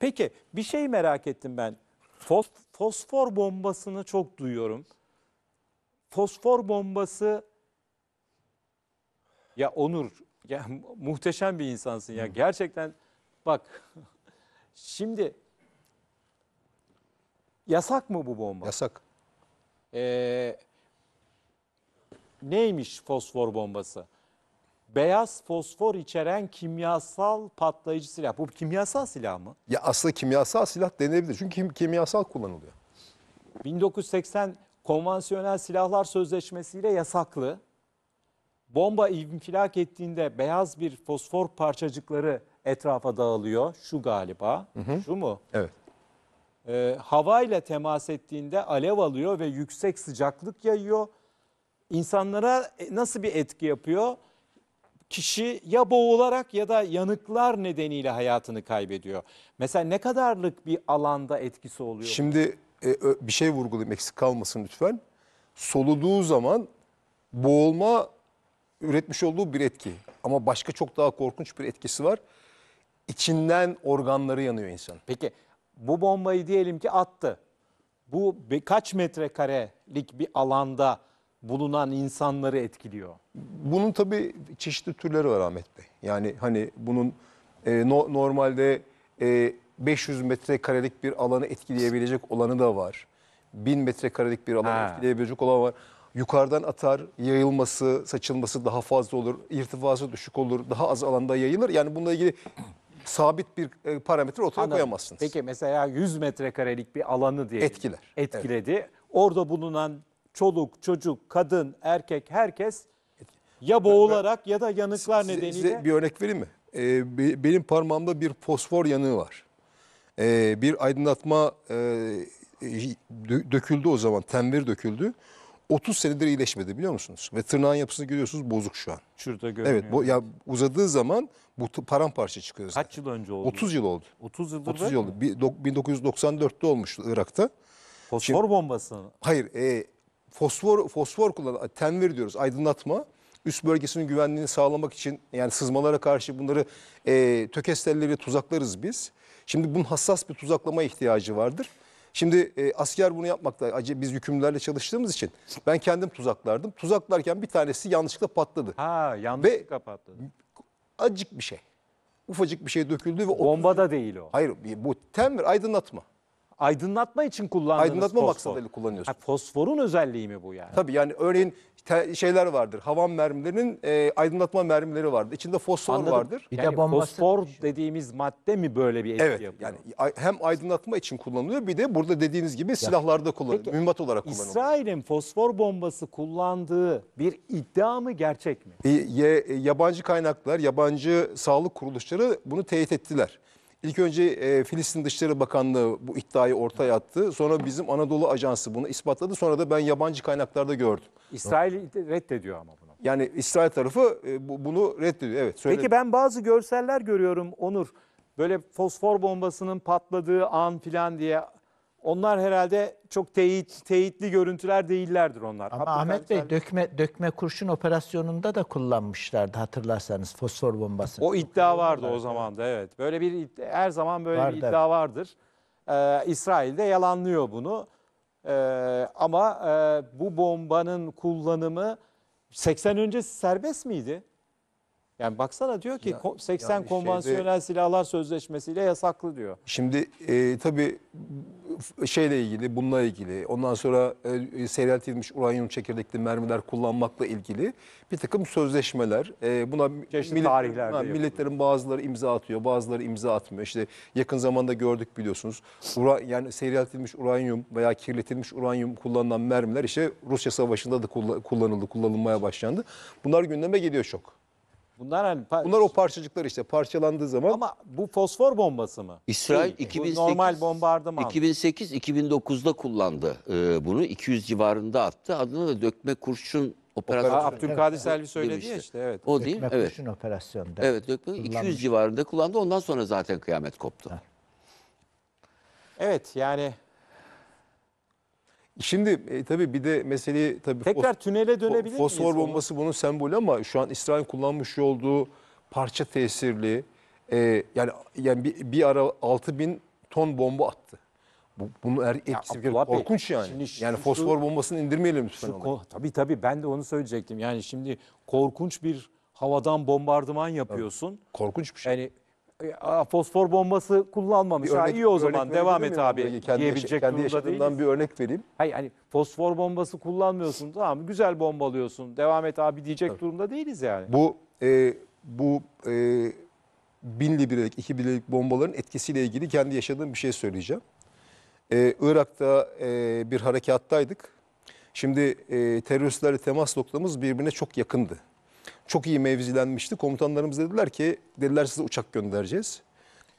Peki bir şey merak ettim ben. Fos, fosfor bombasını çok duyuyorum. Fosfor bombası ya Onur ya muhteşem bir insansın ya. Gerçekten bak şimdi yasak mı bu bomba? Yasak. Ee, neymiş fosfor bombası? beyaz fosfor içeren kimyasal patlayıcı silah. Bu kimyasal silah mı? Ya aslında kimyasal silah denebilir. Çünkü kim, kimyasal kullanılıyor. 1980 konvansiyonel silahlar sözleşmesiyle yasaklı. Bomba infilak ettiğinde beyaz bir fosfor parçacıkları etrafa dağılıyor. Şu galiba. Hı hı. Şu mu? Evet. Ee, ile temas ettiğinde alev alıyor ve yüksek sıcaklık yayıyor. İnsanlara e, nasıl bir etki yapıyor? kişi ya boğularak ya da yanıklar nedeniyle hayatını kaybediyor. Mesela ne kadarlık bir alanda etkisi oluyor? Şimdi e, bir şey vurgulayayım eksik kalmasın lütfen. Soluduğu zaman boğulma üretmiş olduğu bir etki. Ama başka çok daha korkunç bir etkisi var. İçinden organları yanıyor insan. Peki bu bombayı diyelim ki attı. Bu kaç metrekarelik bir alanda bulunan insanları etkiliyor. Bunun tabii çeşitli türleri var Ahmet Bey. Yani hani bunun e, no, normalde e, 500 metrekarelik bir alanı etkileyebilecek olanı da var. 1000 metrekarelik bir alanı ha. etkileyebilecek olan var. Yukarıdan atar, yayılması, saçılması daha fazla olur, irtifası düşük olur, daha az alanda yayılır. Yani bununla ilgili sabit bir e, parametre ortaya Anladım. koyamazsınız. Peki mesela 100 metrekarelik bir alanı diye etkiler. Etkiledi. Evet. Orada bulunan çoluk, çocuk, kadın, erkek herkes ya boğularak ya da yanıklar size, nedeniyle. Size bir örnek vereyim mi? Ee, benim parmağımda bir fosfor yanığı var. Ee, bir aydınlatma e, e döküldü o zaman, tenvir döküldü. 30 senedir iyileşmedi biliyor musunuz? Ve tırnağın yapısını görüyorsunuz bozuk şu an. Şurada görünüyor. Evet bu, ya uzadığı zaman bu paramparça çıkıyor zaten. Kaç yıl önce oldu? 30 yıl oldu. 30 yıldır 30 yıl oldu. 1994'te olmuştu Irak'ta. Fosfor Şimdi, bombası mı? Hayır e, fosfor fosfor kullan tenvir diyoruz aydınlatma üst bölgesinin güvenliğini sağlamak için yani sızmalara karşı bunları e, tökes tuzaklarız biz. Şimdi bunun hassas bir tuzaklama ihtiyacı vardır. Şimdi e, asker bunu yapmakta, acı biz yükümlülerle çalıştığımız için ben kendim tuzaklardım. Tuzaklarken bir tanesi yanlışlıkla patladı. Ha yanlışlıkla ve patladı. Acık bir şey. Ufacık bir şey döküldü ve bomba da değil o. Hayır bu tenvir aydınlatma aydınlatma için kullandığınız Aydınlatma fosfor. maksadıyla kullanıyorsunuz. Ha, fosforun özelliği mi bu yani? Tabii yani örneğin te- şeyler vardır. Havan mermilerinin e, aydınlatma mermileri vardır. İçinde fosfor Anladım. vardır. Bir de bombası- fosfor şey. dediğimiz madde mi böyle bir etki Evet yapıyor? yani a- hem aydınlatma için kullanılıyor bir de burada dediğiniz gibi silahlarda kullanılıyor. Peki, Mühimmat olarak kullanılıyor. İsrail'in fosfor bombası kullandığı bir iddia mı gerçek mi? E, ye- e, yabancı kaynaklar, yabancı sağlık kuruluşları bunu teyit ettiler. İlk önce e, Filistin Dışişleri Bakanlığı bu iddiayı ortaya attı. Sonra bizim Anadolu Ajansı bunu ispatladı. Sonra da ben yabancı kaynaklarda gördüm. İsrail reddediyor ama bunu. Yani İsrail tarafı e, bunu reddediyor. Evet. Söyle. Peki ben bazı görseller görüyorum Onur. Böyle fosfor bombasının patladığı an filan diye onlar herhalde çok teyit, teyitli görüntüler değillerdir onlar. Ama Ahmet Bey dökme dökme kurşun operasyonunda da kullanmışlardı hatırlarsanız fosfor bombası. O iddia vardı o zaman da evet. Böyle bir her zaman böyle Vardı, bir iddia vardır. Ee, İsrail de yalanlıyor bunu. Ee, ama e, bu bombanın kullanımı 80 öncesi serbest miydi? Yani baksana diyor ki Ya- 80 yani konvansiyonel silahlar sözleşmesiyle yasaklı diyor. Şimdi e, tabii şeyle ilgili, bununla ilgili, ondan sonra e, seyreltilmiş uranyum çekirdekli mermiler kullanmakla ilgili bir takım sözleşmeler. e, buna Çeşitli tarihlerde ha, milletlerin bazıları imza atıyor, bazıları imza atmıyor. İşte yakın zamanda gördük biliyorsunuz. Ura, yani seyreltilmiş uranyum veya kirletilmiş uranyum kullanılan mermiler işte Rusya Savaşı'nda da kullanıldı, kullanılmaya başlandı. Bunlar gündeme geliyor çok. Bunlar hani par- Bunlar o parçacıklar işte parçalandığı zaman ama bu fosfor bombası mı? İsrail Bu 2008 normal bombardıman. 2008 2009'da kullandı e, bunu 200 civarında attı. Adını da dökme kurşun operasyonu. Ha, Abdülkadir Evet, Selvi söyledi ya işte evet. O değil mi? Evet. kurşun operasyonda. Evet dökme 200 civarında kullandı. Ondan sonra zaten kıyamet koptu. Evet yani Şimdi e, tabii bir de meseleyi tabii Tekrar tünele dönebilir miyiz? Fosfor bombası bunun sembolü ama şu an İsrail kullanmış olduğu parça tesirli e, yani yani bir, bir ara bin ton bomba attı. Bu, bunu er, etkisi ya, korkunç yani. Şimdi, şimdi yani fosfor şu, bombasını indirmeyelim lütfen. Şu, ko, tabii tabii ben de onu söyleyecektim. Yani şimdi korkunç bir havadan bombardıman yapıyorsun. Tabii, korkunç bir şey. Yani fosfor bombası kullanmamış. Bir Ha, örnek- iyi o zaman devam et abi kendi, yaş- kendi durumda yaşadığımdan bir örnek vereyim. Hayır hani fosfor bombası kullanmıyorsun tamam Güzel bombalıyorsun. Devam et abi diyecek durumda değiliz yani. Bu e, bu e, bin librelik, iki bin bombaların etkisiyle ilgili kendi yaşadığım bir şey söyleyeceğim. E, Irak'ta e, bir harekattaydık. Şimdi e, teröristlerle temas noktamız birbirine çok yakındı çok iyi mevzilenmişti. Komutanlarımız dediler ki dediler size uçak göndereceğiz.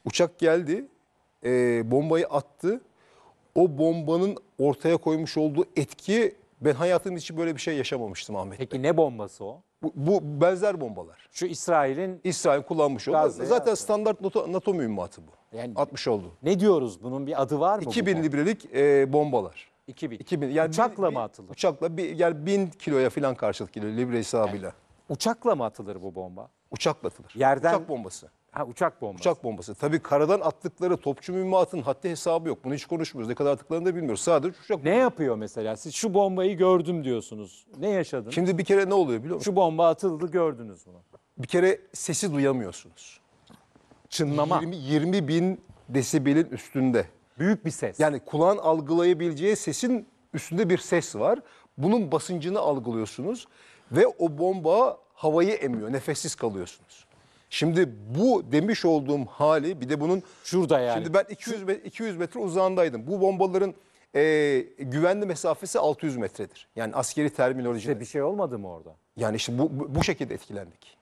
Uçak geldi e, bombayı attı. O bombanın ortaya koymuş olduğu etki ben hayatım için böyle bir şey yaşamamıştım Ahmet Bey. Peki ne bombası o? Bu, bu benzer bombalar. Şu İsrail'in... İsrail kullanmış oldu. Gazze'ye Zaten atıyor. standart NATO, NATO mühimmatı bu. Yani- Atmış oldu. Ne diyoruz? Bunun bir adı var mı? 2000 librelik e, bombalar. 2000. 2000 yani Uçakla mı atılır? Uçakla bir, yani 1000 kiloya falan karşılık geliyor libre hesabıyla. Uçakla mı atılır bu bomba? Uçakla atılır. Yerden... Uçak bombası. Ha uçak bombası. Uçak bombası. Tabii karadan attıkları topçu mühimmatın haddi hesabı yok. Bunu hiç konuşmuyoruz. Ne kadar attıklarını da bilmiyoruz. Sadece uçak bombası. Ne yapıyor mesela? Siz şu bombayı gördüm diyorsunuz. Ne yaşadınız? Şimdi bir kere ne oluyor biliyor musunuz? Şu bomba atıldı gördünüz bunu. Bir kere sesi duyamıyorsunuz. Çınlama. 20, 20 bin desibelin üstünde. Büyük bir ses. Yani kulağın algılayabileceği sesin üstünde bir ses var. Bunun basıncını algılıyorsunuz. Ve o bomba havayı emiyor. Nefessiz kalıyorsunuz. Şimdi bu demiş olduğum hali bir de bunun şurada yani. Şimdi ben 200 200 metre uzağındaydım. Bu bombaların e, güvenli mesafesi 600 metredir. Yani askeri terminolojide. İşte bir şey olmadı mı orada? Yani işte bu, bu, şekilde etkilendik.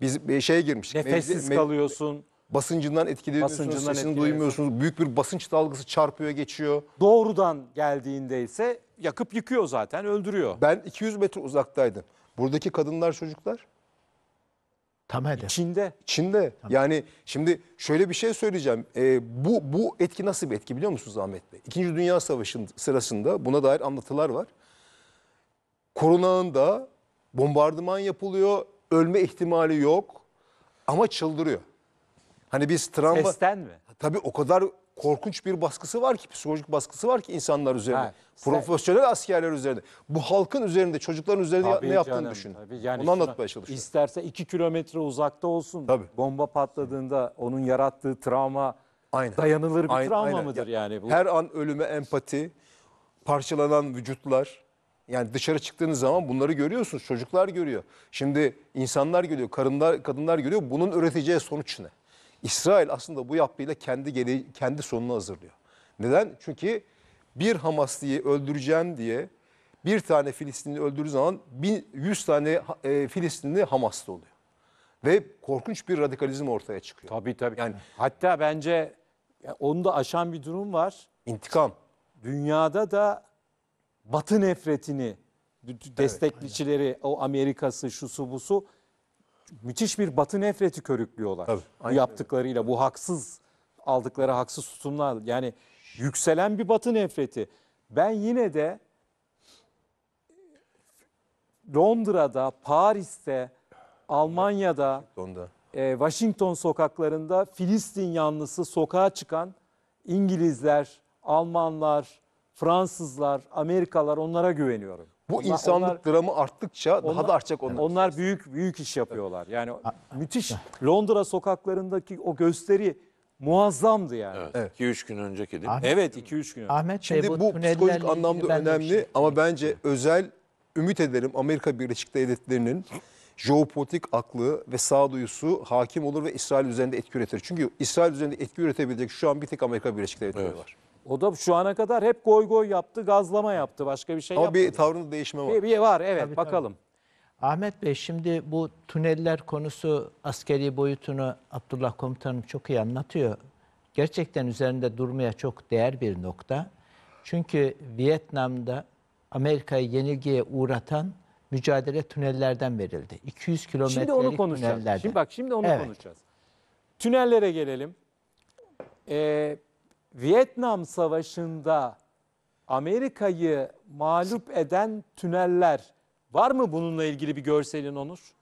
Biz bir şeye girmiştik. Nefessiz mevzi, kalıyorsun. Basıncından etkileniyorsunuz, Basıncından sesini etkileniyorsun. duymuyorsunuz. Büyük bir basınç dalgası çarpıyor geçiyor. Doğrudan geldiğinde ise yakıp yıkıyor zaten öldürüyor. Ben 200 metre uzaktaydım. Buradaki kadınlar, çocuklar Tam hedef. Çin'de. Çin'de. Yani şimdi şöyle bir şey söyleyeceğim. Ee, bu bu etki nasıl bir etki biliyor musunuz Ahmet Bey? İkinci Dünya Savaşı sırasında buna dair anlatılar var. Korunağında bombardıman yapılıyor, ölme ihtimali yok ama çıldırıyor. Hani biz travma... Sesten mi? Tabii o kadar korkunç bir baskısı var ki psikolojik baskısı var ki insanlar üzerinde. Ha, Profesyonel askerler üzerinde. Bu halkın üzerinde, çocukların üzerinde Tabii ne yaptığını canım, düşün. tabii. Yani Onu anlatmaya çalışıyorum. İsterse iki kilometre uzakta olsun. Tabii. Bomba patladığında onun yarattığı travma Aynen. dayanılır bir Aynen, travma aynen. mıdır yani? Bu Her an ölüme empati, parçalanan vücutlar. Yani dışarı çıktığınız zaman bunları görüyorsunuz. Çocuklar görüyor. Şimdi insanlar görüyor, karınlar, kadınlar görüyor. Bunun üreteceği sonuç ne? İsrail aslında bu yaptığıyla kendi gele, kendi sonunu hazırlıyor. Neden? Çünkü bir Hamaslıyı öldüreceğim diye bir tane Filistinli öldürür zaman 100 tane e, Filistinli Hamaslı oluyor. Ve korkunç bir radikalizm ortaya çıkıyor. Tabii tabii. Yani hatta bence onu da aşan bir durum var. İntikam. Dünyada da Batı nefretini destekçileri evet, o Amerika'sı şu su busu müthiş bir batı nefreti körüklüyorlar. Tabii. Bu yaptıklarıyla bu haksız aldıkları haksız tutumlar yani yükselen bir batı nefreti. Ben yine de Londra'da, Paris'te, Almanya'da, E, Washington sokaklarında Filistin yanlısı sokağa çıkan İngilizler, Almanlar, Fransızlar, Amerikalılar, onlara güveniyorum. Bu onlar, insanlık onlar, dramı arttıkça onlar, daha da artacak onlar. Onlar büyük büyük iş yapıyorlar. Yani müthiş Londra sokaklarındaki o gösteri muazzamdı yani. Evet. 2-3 evet. İki, üç gün önceki değil mi? Ahmet, evet 2-3 gün Ahmet Şimdi Bey, bu, bu psikolojik anlamda önemli şey. ama bence özel ümit ederim Amerika Birleşik Devletleri'nin jeopolitik aklı ve sağduyusu hakim olur ve İsrail üzerinde etki üretir. Çünkü İsrail üzerinde etki üretebilecek şu an bir tek Amerika Birleşik Devletleri evet. var. O da şu ana kadar hep goy goy yaptı, gazlama yaptı. Başka bir şey Ama yapmadı. Ama bir tavrında değişme var. Bir, bir var evet tabii, bakalım. Tabii. Ahmet Bey şimdi bu tüneller konusu askeri boyutunu Abdullah Komutanım çok iyi anlatıyor. Gerçekten üzerinde durmaya çok değer bir nokta. Çünkü Vietnam'da Amerika'yı yenilgiye uğratan mücadele tünellerden verildi. 200 kilometrelik tünellerden. Şimdi onu konuşacağız. Tünellerden. Şimdi bak şimdi onu evet. konuşacağız. Tünellere gelelim. Ee, Vietnam Savaşı'nda Amerika'yı mağlup eden tüneller var mı bununla ilgili bir görselin Onur?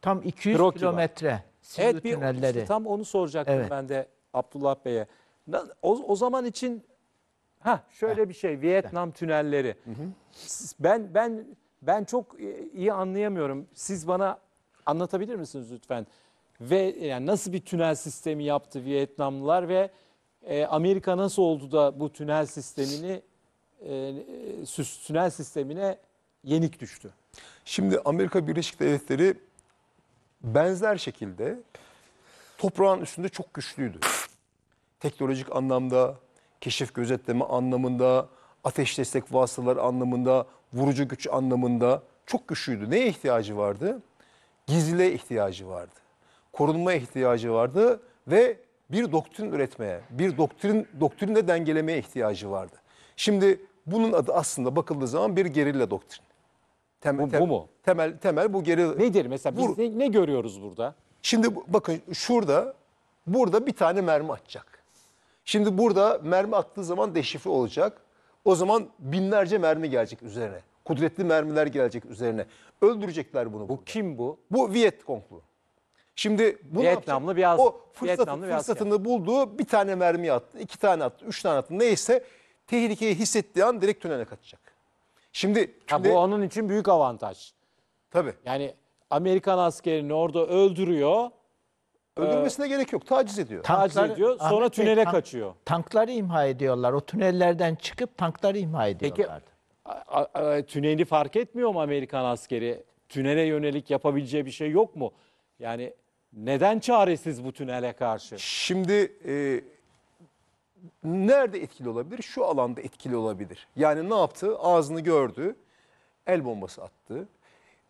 Tam 200 Kroki kilometre var. Sivri evet, bir, Işte tam onu soracaktım evet. ben de Abdullah Bey'e. O, o zaman için ha şöyle ha. bir şey Vietnam ha. tünelleri. Hı hı. Ben ben ben çok iyi anlayamıyorum. Siz bana anlatabilir misiniz lütfen? Ve yani nasıl bir tünel sistemi yaptı Vietnamlılar ve e, Amerika nasıl oldu da bu tünel sistemini e, e, süs, tünel sistemine yenik düştü? Şimdi Amerika Birleşik Devletleri benzer şekilde toprağın üstünde çok güçlüydü. Teknolojik anlamda, keşif gözetleme anlamında, ateş destek vasıtaları anlamında, vurucu güç anlamında çok güçlüydü. Neye ihtiyacı vardı? Gizliliğe ihtiyacı vardı. Korunma ihtiyacı vardı ve bir doktrin üretmeye, bir doktrin doktrinle dengelemeye ihtiyacı vardı. Şimdi bunun adı aslında bakıldığı zaman bir gerilla doktrin. Temel, bu, bu mu? Temel temel bu gerilla. Nedir mesela biz ne, ne görüyoruz burada? Şimdi bakın şurada burada bir tane mermi atacak. Şimdi burada mermi attığı zaman deşifre olacak. O zaman binlerce mermi gelecek üzerine. Kudretli mermiler gelecek üzerine. Öldürecekler bunu. Bu burada. kim bu? Bu Viet Konglu. Şimdi bu Vietnamlı bir o fırsatı, Vietnamlı fırsatını bir bulduğu bir tane mermi attı, iki tane attı, üç tane attı neyse tehlikeyi hissettiği an direkt tünele kaçacak. Şimdi, şimdi bu onun için büyük avantaj. Tabii. Yani Amerikan askerini orada öldürüyor. Öldürmesine ee, gerek yok. Taciz ediyor. Taciz ediyor. Sonra Ahmet tünele tank, kaçıyor. Tankları imha ediyorlar. O tünellerden çıkıp tankları imha ediyorlar. Peki tüneli fark etmiyor mu Amerikan askeri? Tünele yönelik yapabileceği bir şey yok mu? Yani neden çaresiz bu tünele karşı? Şimdi e, nerede etkili olabilir? Şu alanda etkili olabilir. Yani ne yaptı? Ağzını gördü. El bombası attı.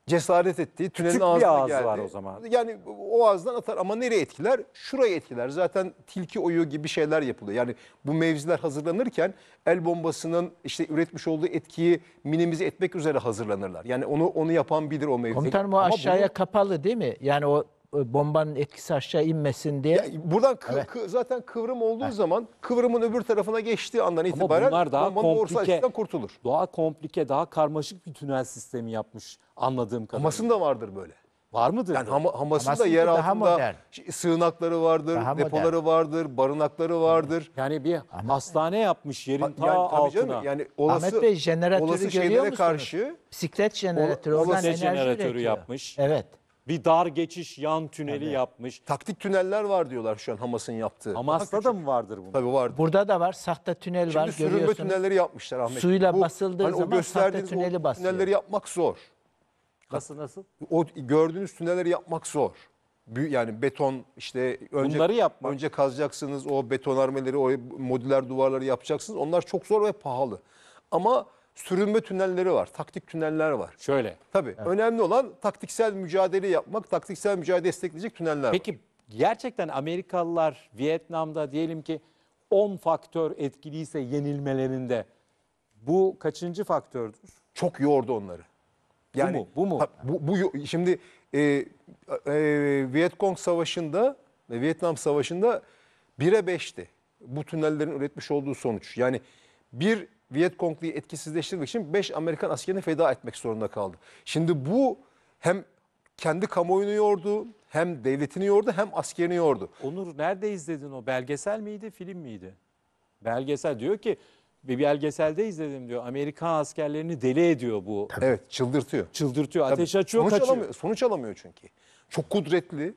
Cesaret etti. Tünelin Küçük ağzına bir ağız geldi. var o zaman. Yani o ağızdan atar ama nereye etkiler? Şurayı etkiler. Zaten tilki oyu gibi şeyler yapılıyor. Yani bu mevziler hazırlanırken el bombasının işte üretmiş olduğu etkiyi minimize etmek üzere hazırlanırlar. Yani onu onu yapan bilir o mevzi. Komutanım o aşağıya bunu- kapalı değil mi? Yani o e, bombanın etkisi aşağı inmesin diye. Ya buradan kı, evet. kı, zaten kıvrım olduğu evet. zaman kıvrımın öbür tarafına geçtiği andan itibaren bunlar daha komplike, kurtulur. Daha komplike, daha karmaşık bir tünel sistemi yapmış anladığım kadarıyla. Hamas'ın da vardır böyle. Var mıdır? Yani ham, Hamas'ın da yer altında sığınakları vardır, daha depoları modern. vardır, barınakları vardır. Yani bir Ahmet hastane yapmış yerin yani, ta yani, altına. Canım, yani olası, Ahmet Bey jeneratörü olası görüyor musunuz? Karşı, Bisiklet jeneratörü, o, olası enerji jeneratörü yapmış. Evet. Bir dar geçiş yan tüneli Yani yapmış. Taktik tüneller var diyorlar şu an Hamas'ın yaptığı. Hamas'ta da mı vardır bunun? Tabii vardır. Burada da var sahte tünel var Şimdi sürünme tünelleri yapmışlar Ahmet. Suyla basıldığı hani zaman sahte tüneli basıyor. tünelleri yapmak zor. Nasıl nasıl? O gördüğünüz tünelleri yapmak zor. Yani beton işte önce Bunları yapmak. önce kazacaksınız o betonarmeleri, o modüler duvarları yapacaksınız. Onlar çok zor ve pahalı. Ama sürünme tünelleri var, taktik tüneller var. Şöyle. Tabii evet. önemli olan taktiksel mücadele yapmak, taktiksel mücadele destekleyecek tüneller Peki, var. Peki gerçekten Amerikalılar Vietnam'da diyelim ki 10 faktör etkiliyse yenilmelerinde bu kaçıncı faktördür? Çok yordu onları. Yani, bu mu? Bu mu? Ha, bu, bu şimdi e, e, Vietcong Savaşı'nda, e, Vietnam Savaşı'nda 1'e 5'ti. Bu tünellerin üretmiş olduğu sonuç. Yani bir Vietcong'luyu etkisizleştirmek için 5 Amerikan askerini feda etmek zorunda kaldı. Şimdi bu hem kendi kamuoyunu yordu, hem devletini yordu, hem askerini yordu. Onur nerede izledin o? Belgesel miydi, film miydi? Belgesel diyor ki bir belgeselde izledim diyor. Amerikan askerlerini deli ediyor bu. Evet, çıldırtıyor. Çıldırtıyor, ateş açıyor, sonuç kaçıyor. Alamıyor, sonuç alamıyor çünkü. Çok kudretli,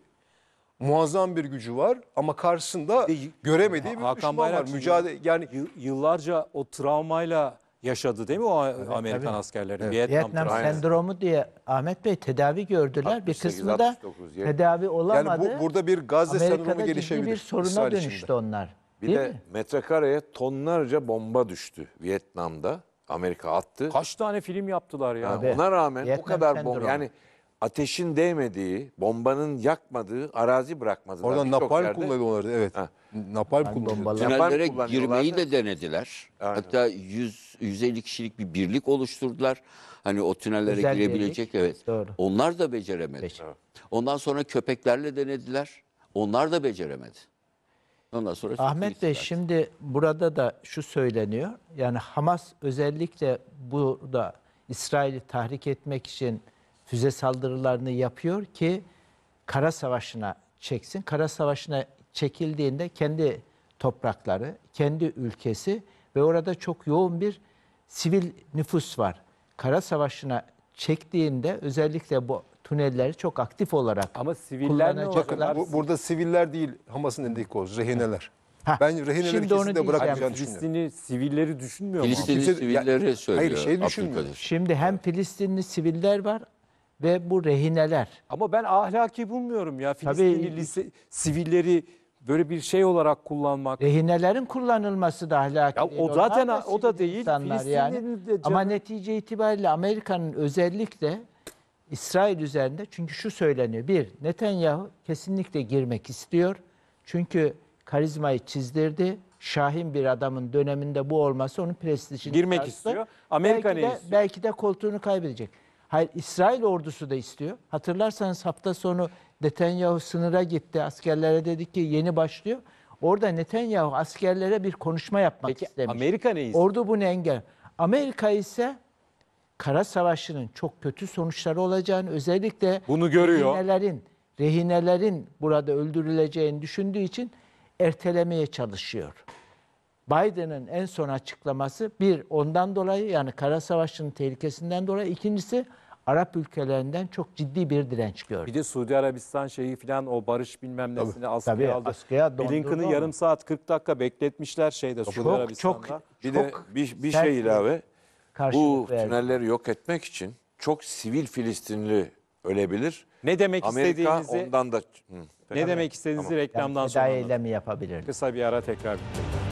muazzam bir gücü var ama karşısında göremediği bir Hakan düşman var. Bayrakçı Mücadele yani yıllarca o travmayla yaşadı değil mi o Amerikan tabii. askerleri? Evet. Vietnam, Vietnam sendromu diye Ahmet Bey tedavi gördüler. bir 68, kısmı da 69, tedavi olamadı. Yani bu, burada bir Gazze sendromu Amerika'da ciddi gelişebilir. bir soruna İsrail içinde. dönüştü onlar. Bir değil de mi? metrekareye tonlarca bomba düştü Vietnam'da. Amerika attı. Kaç tane film yaptılar ya? Ha, Ona rağmen Vietnam o kadar bomba. Yani ateşin değmediği, bombanın yakmadığı arazi bırakmadılar. Orada Birçok napalm yerde- evet. Ha. Napalm Ben kullanıyorlardı. Tünellere girmeyi de denediler. Aynen. Hatta 100 150 kişilik bir birlik oluşturdular. Hani o tünellere Özel girebilecek evet. Doğru. Onlar da beceremedi. Beş. Ondan sonra köpeklerle denediler. Onlar da beceremedi. Ondan sonra Ahmet Bey Türkçüler. şimdi burada da şu söyleniyor. Yani Hamas özellikle burada İsrail'i tahrik etmek için füze saldırılarını yapıyor ki kara savaşına çeksin. Kara savaşına çekildiğinde kendi toprakları, kendi ülkesi ve orada çok yoğun bir sivil nüfus var. Kara savaşına çektiğinde özellikle bu tünelleri çok aktif olarak Ama siviller ne olacak? Bu, burada siviller değil Hamas'ın elindeki koz, rehineler. Ha, Ben rehineleri şimdi onu kesinlikle bırakmayacağını düşünüyorum. sivilleri düşünmüyor mu? Filistinli sivilleri söylüyor. hayır, şey düşünmüyor. Şimdi hem Filistinli siviller var ve bu rehineler. Ama ben ahlaki bulmuyorum ya Filistinli lise, sivilleri böyle bir şey olarak kullanmak. Rehinelerin kullanılması da ahlaki. Ya, değil. o zaten da o da değil. Filistinlilerin yani. de canı... Ama netice itibariyle Amerika'nın özellikle İsrail üzerinde çünkü şu söyleniyor. Bir, Netanyahu kesinlikle girmek istiyor. Çünkü karizmayı çizdirdi. Şahin bir adamın döneminde bu olması onun prestijini Girmek tarttı. istiyor. Amerika belki ne de, istiyor? Belki de koltuğunu kaybedecek. Hayır İsrail ordusu da istiyor. Hatırlarsanız hafta sonu Netanyahu sınıra gitti. Askerlere dedi ki yeni başlıyor. Orada Netanyahu askerlere bir konuşma yapmak Peki, istemiş. Amerika ne istiyor? Ordu bunu engel. Amerika ise kara savaşının çok kötü sonuçları olacağını özellikle bunu görüyor. Rehinelerin, rehinelerin burada öldürüleceğini düşündüğü için ertelemeye çalışıyor. Biden'ın en son açıklaması bir ondan dolayı yani kara savaşının tehlikesinden dolayı ikincisi Arap ülkelerinden çok ciddi bir direnç gördü. Bir de Suudi Arabistan şeyi filan o barış bilmem nesini tabii, askıya tabii, aldı. Askıya Blinken'ı yarım saat 40 dakika bekletmişler şeyde Suudi çok, Arabistan'da. Çok, bir çok de bir, bir şey ilave. Bu verdi. tünelleri yok etmek için çok sivil Filistinli ölebilir. Ne demek Amerika istediğinizi ondan da hı, ne demek istediğinizi tamam. reklamdan yani sonra. eylemi yapabilir. Kısa bir ara tekrar. Bitirelim.